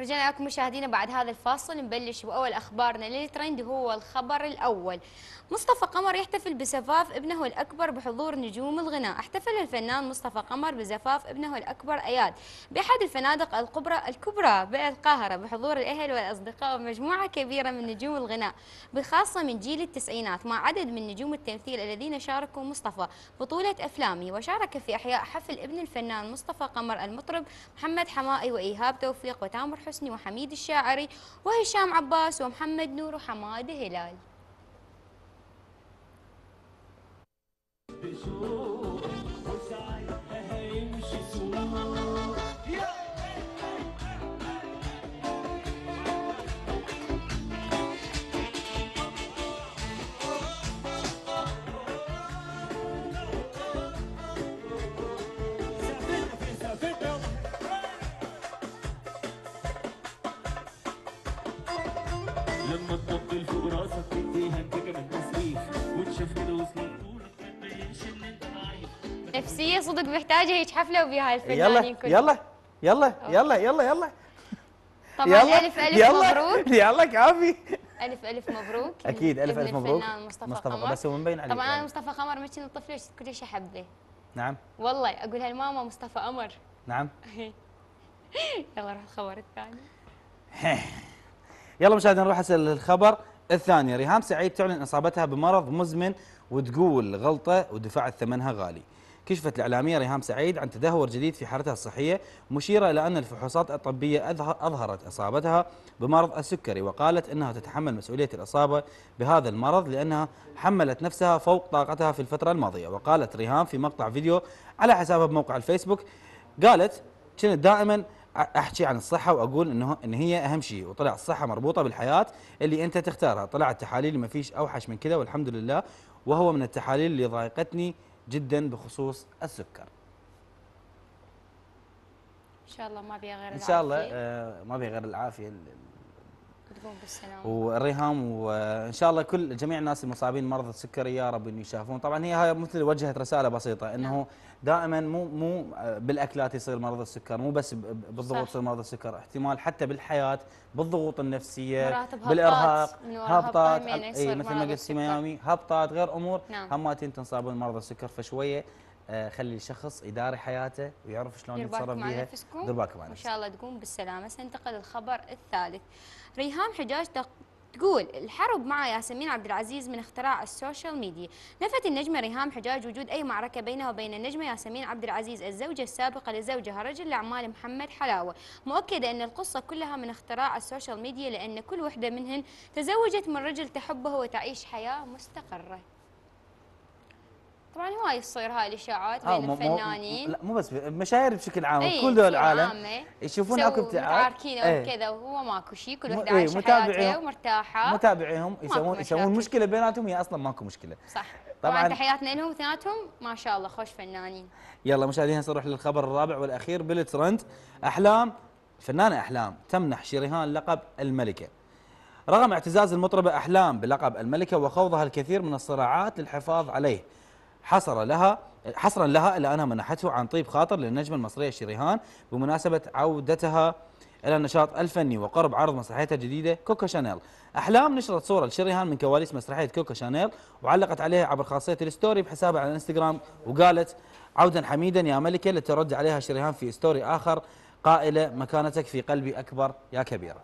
رجعنا لكم مشاهدينا بعد هذا الفاصل نبلش باول اخبارنا للترند هو الخبر الاول. مصطفى قمر يحتفل بزفاف ابنه الاكبر بحضور نجوم الغناء، احتفل الفنان مصطفى قمر بزفاف ابنه الاكبر اياد باحد الفنادق الكبرى الكبرى بالقاهره بحضور الاهل والاصدقاء ومجموعه كبيره من نجوم الغناء بخاصه من جيل التسعينات مع عدد من نجوم التمثيل الذين شاركوا مصطفى بطوله افلامي وشارك في احياء حفل ابن الفنان مصطفى قمر المطرب محمد حمائي وايهاب توفيق وتامر حسني وحميد الشاعري وهشام عباس ومحمد نور وحماده هلال لما تطبل فوق راسك كده نفسية صدق محتاجة هيك حفلة وبيها الفنانين يلا يعني يلا يلا يلا يلا يلا طبعا يلا الف الف يلا مبروك يلا كافي الف الف مبروك اكيد الف الف مبروك مصطفى, مصطفى قمر بس هو مبين عليك طبعا انا مصطفى قمر مش الطفل كلش احبه نعم والله اقولها لماما مصطفى قمر نعم يلا روح الخبر الثاني يلا مشاهدينا نروح على الخبر الثاني ريهام سعيد تعلن اصابتها بمرض مزمن وتقول غلطه ودفعت ثمنها غالي. كشفت الإعلامية ريهام سعيد عن تدهور جديد في حالتها الصحية مشيرة إلى أن الفحوصات الطبية أظهرت إصابتها بمرض السكري وقالت أنها تتحمل مسؤولية الإصابة بهذا المرض لأنها حملت نفسها فوق طاقتها في الفترة الماضية وقالت ريهام في مقطع فيديو على حسابها بموقع الفيسبوك قالت كنت دائما احكي عن الصحه واقول انه ان هي اهم شيء وطلع الصحه مربوطه بالحياه اللي انت تختارها طلعت تحاليل ما فيش اوحش من كذا والحمد لله وهو من التحاليل اللي ضايقتني جدا بخصوص السكر ان شاء الله ما بيها غير العافيه ان شاء الله آه ما بيها غير العافيه مبروك بالسلامه والريهام وان شاء الله كل جميع الناس المصابين مرض السكري يا رب ان يشافون طبعا هي هاي مثل وجهت رساله بسيطه انه نعم. دائما مو مو بالاكلات يصير مرض السكر مو بس بالضغوط يصير مرض السكر احتمال حتى بالحياه بالضغوط النفسيه بالارهاق هبطات اي مثل ما قلت ميامي هبطات غير امور نعم. هماتين تنصابون مرض السكر فشويه آه، خلي الشخص يداري حياته ويعرف شلون يتصرف بيها دير بالكم على وان شاء الله تقوم بالسلامه سننتقل للخبر الثالث ريهام حجاج تقول الحرب مع ياسمين عبد العزيز من اختراع السوشيال ميديا نفت النجمه ريهام حجاج وجود اي معركه بينها وبين النجمه ياسمين عبد العزيز الزوجه السابقه لزوجها رجل الاعمال محمد حلاوه مؤكده ان القصه كلها من اختراع السوشيال ميديا لان كل وحده منهن تزوجت من رجل تحبه وتعيش حياه مستقره طبعا هواي تصير هاي الاشاعات آه، بين الفنانين لا مو بس مشاهير بشكل عام ايه كل دول العالم يشوفون اكو ابتعاد متعاركين ايه وكذا وهو ماكو شيء كل واحد إيه، عايش حياته ومرتاحه متابعيهم يسوون يسوون مشكله بيناتهم هي اصلا ماكو مشكله صح طبعا, طبعاً تحياتنا لهم اثنيناتهم ما شاء الله خوش فنانين يلا مشاهدينا نروح للخبر الرابع والاخير بالترند احلام فنانه احلام تمنح شريهان لقب الملكه رغم اعتزاز المطربه احلام بلقب الملكه وخوضها الكثير من الصراعات للحفاظ عليه حصر لها حصرا لها الا انها منحته عن طيب خاطر للنجمه المصريه شريهان بمناسبه عودتها الى النشاط الفني وقرب عرض مسرحيتها الجديده كوكا شانيل. احلام نشرت صوره لشريهان من كواليس مسرحيه كوكا شانيل وعلقت عليها عبر خاصيه الستوري بحسابها على الانستغرام وقالت عودا حميدا يا ملكه لترد عليها شريهان في ستوري اخر قائله مكانتك في قلبي اكبر يا كبيره.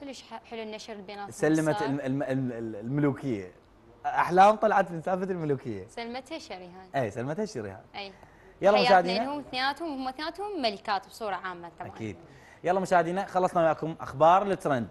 كلش حلو النشر بيناتهم سلمت الملوكيه احلام طلعت من سالفه الملوكيه سلمتها شريهان اي سلمتها شريهان اي يلا مشاهدينا هم اثنيناتهم هم اثنيناتهم ملكات بصوره عامه طبعا اكيد يلا مشاهدينا خلصنا معكم اخبار الترند